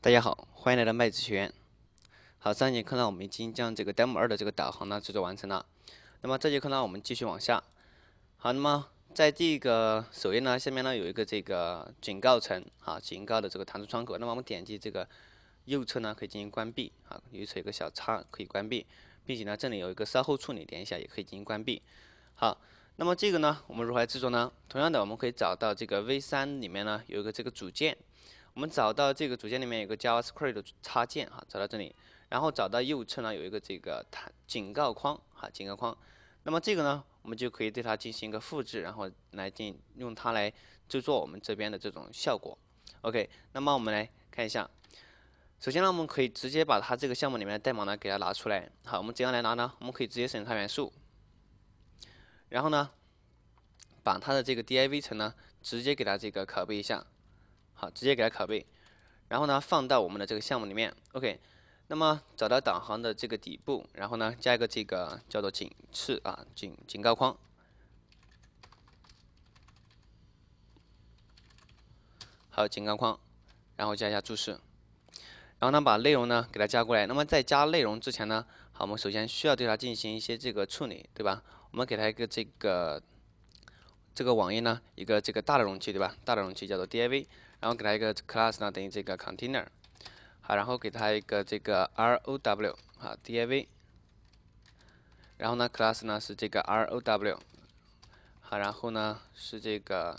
大家好，欢迎来到麦子学院。好，上一节课呢，我们已经将这个 Demo 二的这个导航呢制作完成了。那么这节课呢，我们继续往下。好，那么在这个首页呢，下面呢有一个这个警告层啊，警告的这个弹出窗口。那么我们点击这个右侧呢，可以进行关闭啊，右侧有一个小叉可以关闭，并且呢，这里有一个稍后处理，点一下也可以进行关闭。好，那么这个呢，我们如何来制作呢？同样的，我们可以找到这个 V 三里面呢，有一个这个组件。我们找到这个组件里面有个 JavaScript 插件哈，找到这里，然后找到右侧呢有一个这个弹警告框哈，警告框。那么这个呢，我们就可以对它进行一个复制，然后来进用它来制作我们这边的这种效果。OK，那么我们来看一下。首先呢，我们可以直接把它这个项目里面的代码呢给它拿出来。好，我们怎样来拿呢？我们可以直接审查元素，然后呢，把它的这个 DIV 层呢直接给它这个拷贝一下。好，直接给它拷贝，然后呢，放到我们的这个项目里面。OK，那么找到导航的这个底部，然后呢，加一个这个叫做警示啊，警警告框，还有警告框，然后加一下注释，然后呢，把内容呢给它加过来。那么在加内容之前呢，好，我们首先需要对它进行一些这个处理，对吧？我们给它一个这个这个网页呢，一个这个大的容器，对吧？大的容器叫做 DIV。然后给它一个 class 呢等于这个 container，好，然后给它一个这个 row 啊 div，然后呢 class 呢是这个 row，好，然后呢是这个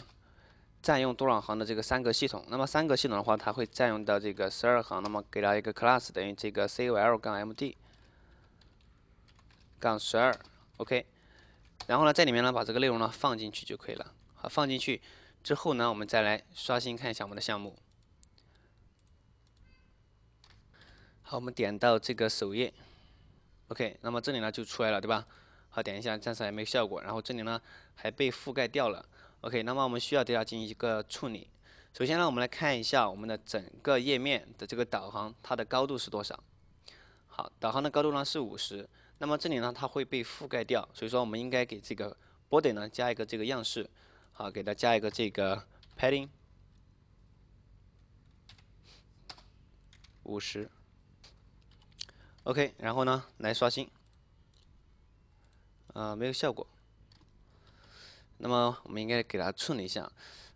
占用多少行的这个三个系统。那么三个系统的话，它会占用到这个十二行。那么给它一个 class 等于这个 col- md- 杠十二，OK。然后呢在里面呢把这个内容呢放进去就可以了，好，放进去。之后呢，我们再来刷新看一下我们的项目。好，我们点到这个首页，OK，那么这里呢就出来了，对吧？好，点一下，暂时还没效果。然后这里呢还被覆盖掉了，OK，那么我们需要对它进行一个处理。首先呢，我们来看一下我们的整个页面的这个导航，它的高度是多少？好，导航的高度呢是五十。那么这里呢它会被覆盖掉，所以说我们应该给这个 body 呢加一个这个样式。好，给它加一个这个 padding，五十。OK，然后呢，来刷新，呃，没有效果。那么我们应该给它处理一下，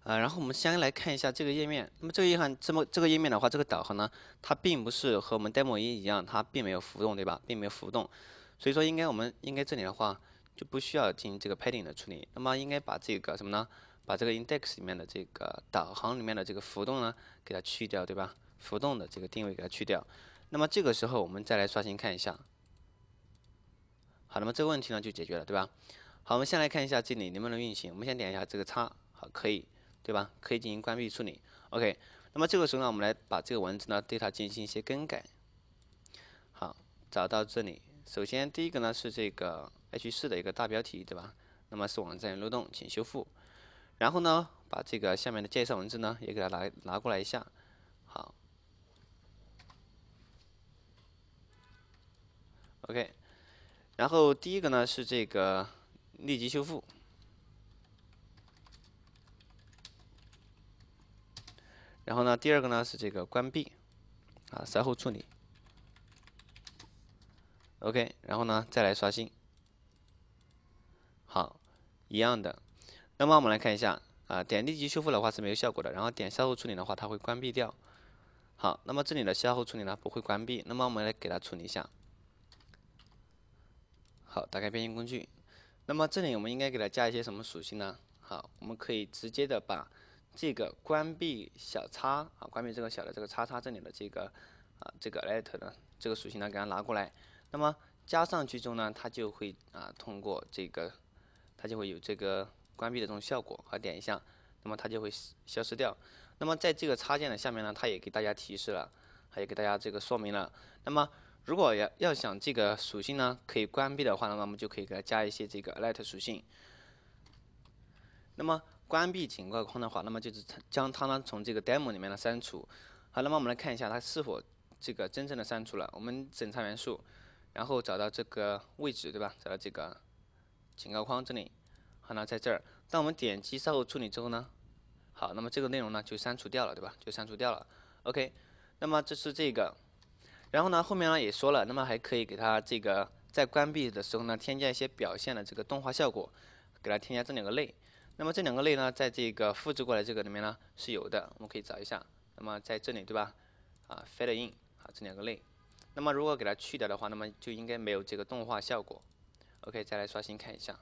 呃，然后我们先来看一下这个页面。那么这个页面这么这个页面的话，这个导航呢，它并不是和我们 demo 一一样，它并没有浮动，对吧？并没有浮动，所以说应该我们应该这里的话。就不需要进行这个 padding 的处理。那么应该把这个什么呢？把这个 index 里面的这个导航里面的这个浮动呢，给它去掉，对吧？浮动的这个定位给它去掉。那么这个时候我们再来刷新看一下。好，那么这个问题呢就解决了，对吧？好，我们先来看一下这里能不能运行。我们先点一下这个叉，好，可以，对吧？可以进行关闭处理。OK。那么这个时候呢，我们来把这个文字呢，对它进行一些更改。好，找到这里。首先第一个呢是这个。H 四的一个大标题，对吧？那么是网站漏洞，请修复。然后呢，把这个下面的介绍文字呢，也给它拿拿过来一下。好，OK。然后第一个呢是这个立即修复。然后呢，第二个呢是这个关闭。啊，稍后处理。OK，然后呢再来刷新。一样的，那么我们来看一下啊，点立即修复的话是没有效果的，然后点消后处理的话，它会关闭掉。好，那么这里的消后处理呢不会关闭，那么我们来给它处理一下。好，打开变形工具，那么这里我们应该给它加一些什么属性呢？好，我们可以直接的把这个关闭小叉啊，关闭这个小的这个叉叉这里的这个啊这个 light 呢这个属性呢给它拿过来，那么加上去之后呢，它就会啊通过这个。它就会有这个关闭的这种效果，好点一下，那么它就会消失掉。那么在这个插件的下面呢，它也给大家提示了，也给大家这个说明了。那么如果要要想这个属性呢可以关闭的话，那么我们就可以给它加一些这个 light 属性。那么关闭警告框的话，那么就是将它呢从这个 demo 里面的删除。好，那么我们来看一下它是否这个真正的删除了。我们审查元素，然后找到这个位置，对吧？找到这个。警告框这里，好，那在这儿。当我们点击稍后处理之后呢，好，那么这个内容呢就删除掉了，对吧？就删除掉了。OK，那么这是这个，然后呢后面呢也说了，那么还可以给它这个在关闭的时候呢添加一些表现的这个动画效果，给它添加这两个类。那么这两个类呢在这个复制过来这个里面呢是有的，我们可以找一下。那么在这里对吧？啊，fade in，啊，这两个类。那么如果给它去掉的话，那么就应该没有这个动画效果。OK，再来刷新看一下，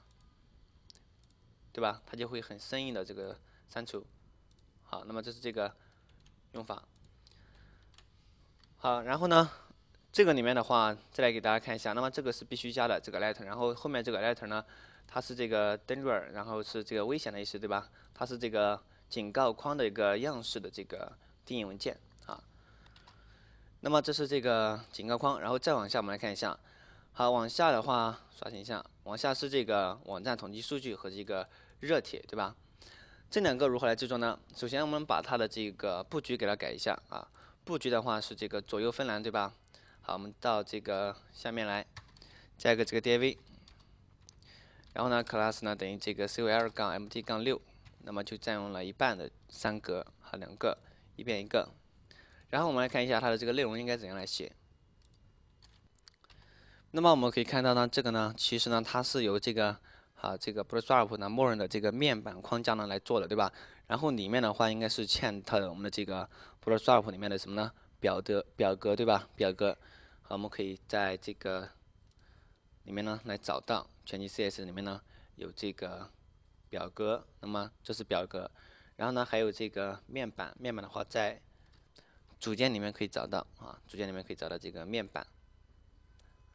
对吧？它就会很生硬的这个删除。好，那么这是这个用法。好，然后呢，这个里面的话，再来给大家看一下。那么这个是必须加的这个 letter，然后后面这个 letter 呢，它是这个 danger，然后是这个危险的意思，对吧？它是这个警告框的一个样式的这个定义文件啊。那么这是这个警告框，然后再往下我们来看一下。好，往下的话，刷新一下。往下是这个网站统计数据和这个热帖，对吧？这两个如何来制作呢？首先，我们把它的这个布局给它改一下啊。布局的话是这个左右分栏，对吧？好，我们到这个下面来，加一个这个 DIV。然后呢，class 呢等于这个 c l 杠 m t 杠6那么就占用了一半的三格和两个，一边一个。然后我们来看一下它的这个内容应该怎样来写。那么我们可以看到呢，这个呢，其实呢，它是由这个，啊，这个 Bootstrap 呢默认的这个面板框架呢来做的，对吧？然后里面的话应该是嵌套我们的这个 Bootstrap 里面的什么呢？表的表格，对吧？表格，好，我们可以在这个里面呢来找到，全局 CS 里面呢有这个表格，那么这是表格，然后呢还有这个面板，面板的话在组件里面可以找到啊，组件里面可以找到这个面板。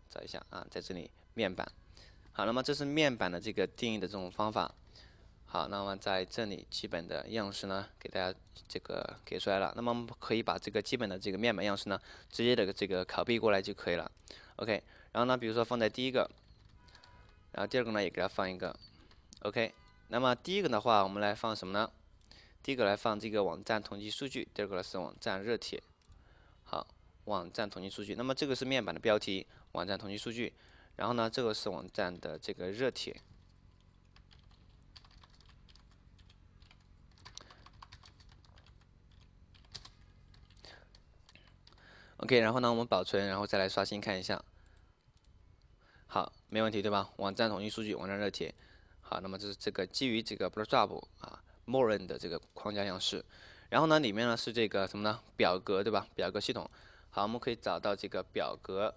找一下啊，在这里面板。好，那么这是面板的这个定义的这种方法。好，那么在这里基本的样式呢，给大家这个给出来了。那么我们可以把这个基本的这个面板样式呢，直接的这个拷贝过来就可以了。OK，然后呢，比如说放在第一个，然后第二个呢也给它放一个。OK，那么第一个的话，我们来放什么呢？第一个来放这个网站统计数据，第二个是网站热帖。网站统计数据，那么这个是面板的标题，网站统计数据。然后呢，这个是网站的这个热帖。OK，然后呢，我们保存，然后再来刷新看一下。好，没问题对吧？网站统计数据，网站热帖。好，那么这是这个基于这个 Bootstrap 啊默认的这个框架样式。然后呢，里面呢是这个什么呢？表格对吧？表格系统。好，我们可以找到这个表格，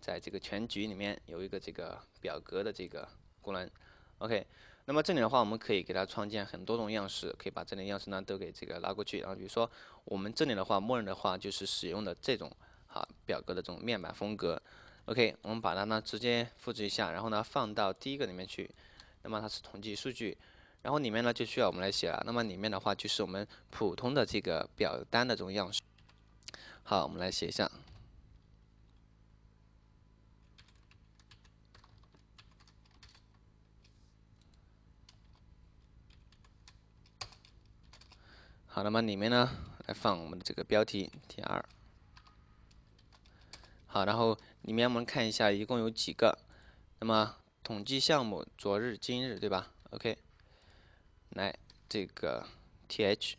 在这个全局里面有一个这个表格的这个功能。OK，那么这里的话，我们可以给它创建很多种样式，可以把这里样式呢都给这个拉过去。然后比如说我们这里的话，默认的话就是使用的这种啊表格的这种面板风格。OK，我们把它呢直接复制一下，然后呢放到第一个里面去。那么它是统计数据，然后里面呢就需要我们来写了。那么里面的话就是我们普通的这个表单的这种样式。好，我们来写一下。好，那么里面呢，来放我们的这个标题 T 二。好，然后里面我们看一下一共有几个，那么统计项目昨日、今日，对吧？OK，来这个 TH。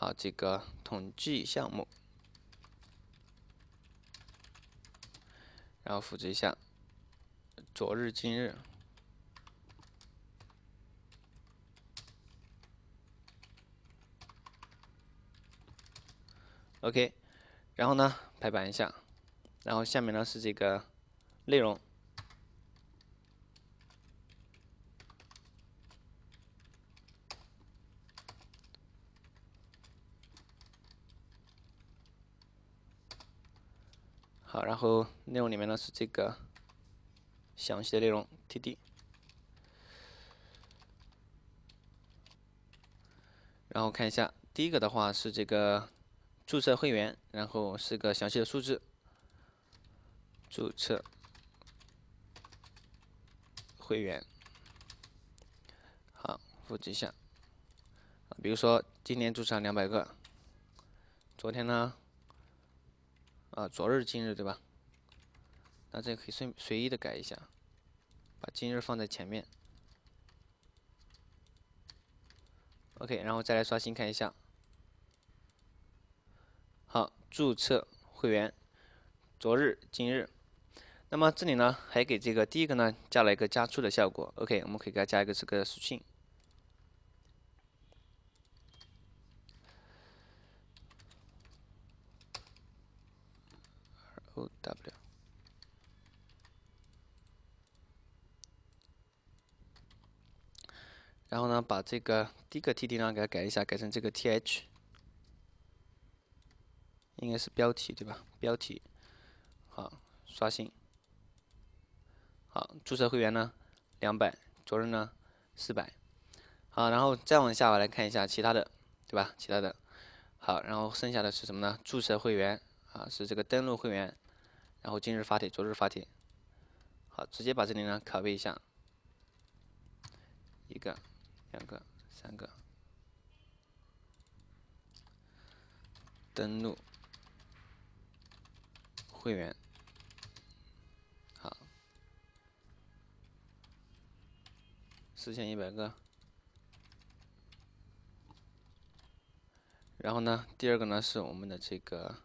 好，这个统计项目，然后复制一下，昨日、今日，OK，然后呢，排版一下，然后下面呢是这个内容。然后内容里面呢是这个详细的内容，TD。然后看一下第一个的话是这个注册会员，然后是个详细的数字，注册会员，好，复制一下，啊，比如说今年注册两百个，昨天呢？啊，昨日、今日，对吧？那这个可以随随意的改一下，把今日放在前面。OK，然后再来刷新看一下。好，注册会员，昨日、今日。那么这里呢，还给这个第一个呢加了一个加粗的效果。OK，我们可以给它加一个这个属性。w，然后呢，把这个第一个 t d 呢给它改一下，改成这个 th，应该是标题对吧？标题，好刷新，好注册会员呢两百，昨日呢四百，好然后再往下我来看一下其他的对吧？其他的，好然后剩下的是什么呢？注册会员啊是这个登录会员。然后今日发帖，昨日发帖，好，直接把这里呢拷贝一下，一个、两个、三个，登录会员，好，四千一百个，然后呢，第二个呢是我们的这个。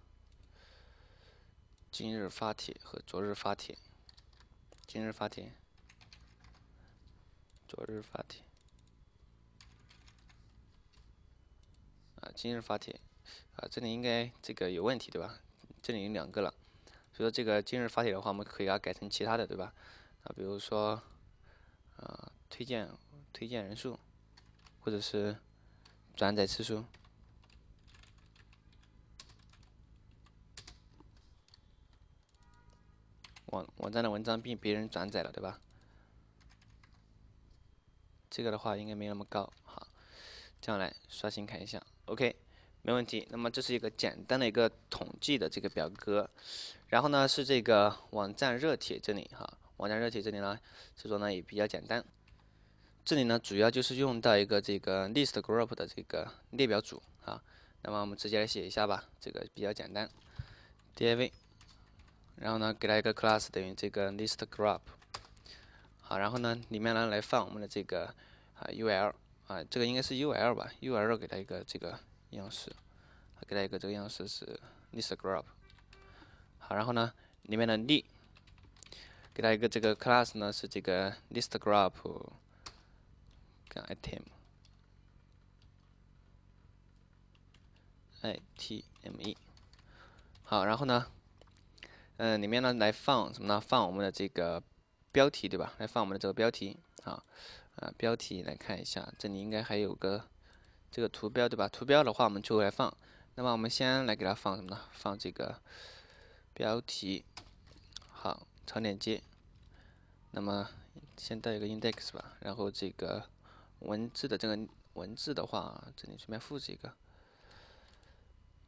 今日发帖和昨日发帖，今日发帖，昨日发帖，啊，今日发帖，啊，这里应该这个有问题对吧？这里有两个了，所以说这个今日发帖的话，我们可以给它改成其他的对吧？啊，比如说，啊，推荐，推荐人数，或者是转载次数。网网站的文章被别人转载了，对吧？这个的话应该没那么高，好，这样来刷新看一下，OK，没问题。那么这是一个简单的一个统计的这个表格，然后呢是这个网站热帖这里哈，网站热帖这里呢，制作呢也比较简单，这里呢主要就是用到一个这个 List Group 的这个列表组啊，那么我们直接来写一下吧，这个比较简单，div。然后呢，给它一个 class 等于这个 list group，好，然后呢，里面呢来放我们的这个啊 ul 啊，这个应该是 ul 吧？ul 给它一个这个样式，给它一个这个样式是 list group，好，然后呢，里面的力。给它一个这个 class 呢是这个 list group item i t m e 好，然后呢。嗯，里面呢来放什么呢？放我们的这个标题，对吧？来放我们的这个标题啊啊，标题来看一下，这里应该还有个这个图标，对吧？图标的话我们就来放。那么我们先来给它放什么呢？放这个标题，好，长链接。那么先带一个 index 吧，然后这个文字的这个文字的话，这里随便复制一个。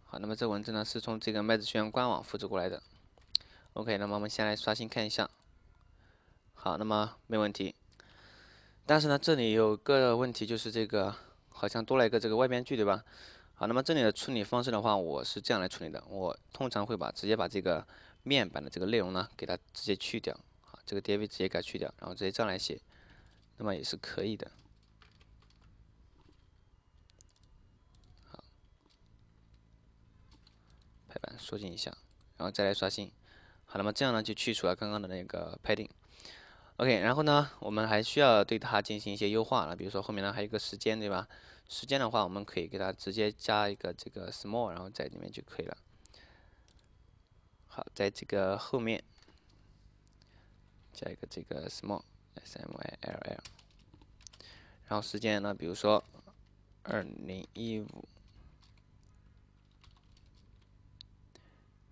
好，那么这文字呢是从这个麦子轩官网复制过来的。OK，那么我们先来刷新看一下。好，那么没问题。但是呢，这里有个问题，就是这个好像多了一个这个外边距，对吧？好，那么这里的处理方式的话，我是这样来处理的：我通常会把直接把这个面板的这个内容呢给它直接去掉，这个 div 直接给它去掉，然后直接这样来写，那么也是可以的。好，排版缩进一下，然后再来刷新。好，那么这样呢，就去除了刚刚的那个 padding。OK，然后呢，我们还需要对它进行一些优化了，比如说后面呢还有一个时间，对吧？时间的话，我们可以给它直接加一个这个 small，然后在里面就可以了。好，在这个后面加一个这个 small，s m i l l，然后时间呢，比如说2015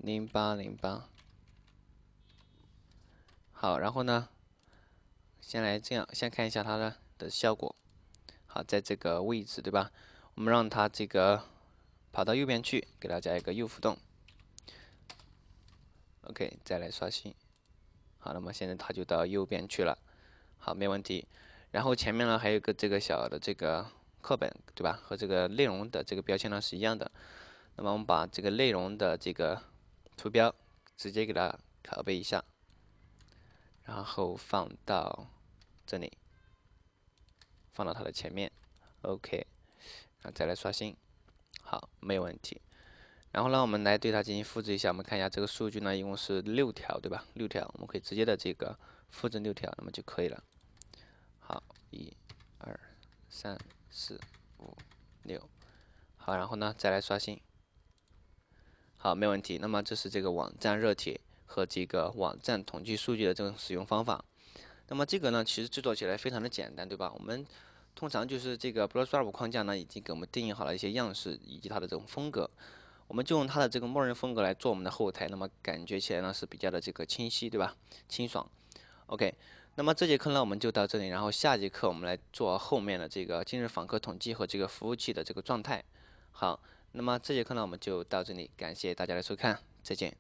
0808。好，然后呢，先来这样，先看一下它的的效果。好，在这个位置，对吧？我们让它这个跑到右边去，给它加一个右浮动。OK，再来刷新。好，那么现在它就到右边去了。好，没问题。然后前面呢，还有一个这个小的这个课本，对吧？和这个内容的这个标签呢是一样的。那么我们把这个内容的这个图标直接给它拷贝一下。然后放到这里，放到它的前面，OK，然后再来刷新，好，没有问题。然后呢，我们来对它进行复制一下。我们看一下这个数据呢，一共是六条，对吧？六条，我们可以直接的这个复制六条，那么就可以了。好，一、二、三、四、五、六。好，然后呢，再来刷新，好，没问题。那么这是这个网站热帖。和这个网站统计数据的这种使用方法，那么这个呢，其实制作起来非常的简单，对吧？我们通常就是这个 Bootstrap 框架呢，已经给我们定义好了一些样式以及它的这种风格，我们就用它的这个默认风格来做我们的后台，那么感觉起来呢是比较的这个清晰，对吧？清爽。OK，那么这节课呢我们就到这里，然后下节课我们来做后面的这个今日访客统计和这个服务器的这个状态。好，那么这节课呢我们就到这里，感谢大家的收看，再见。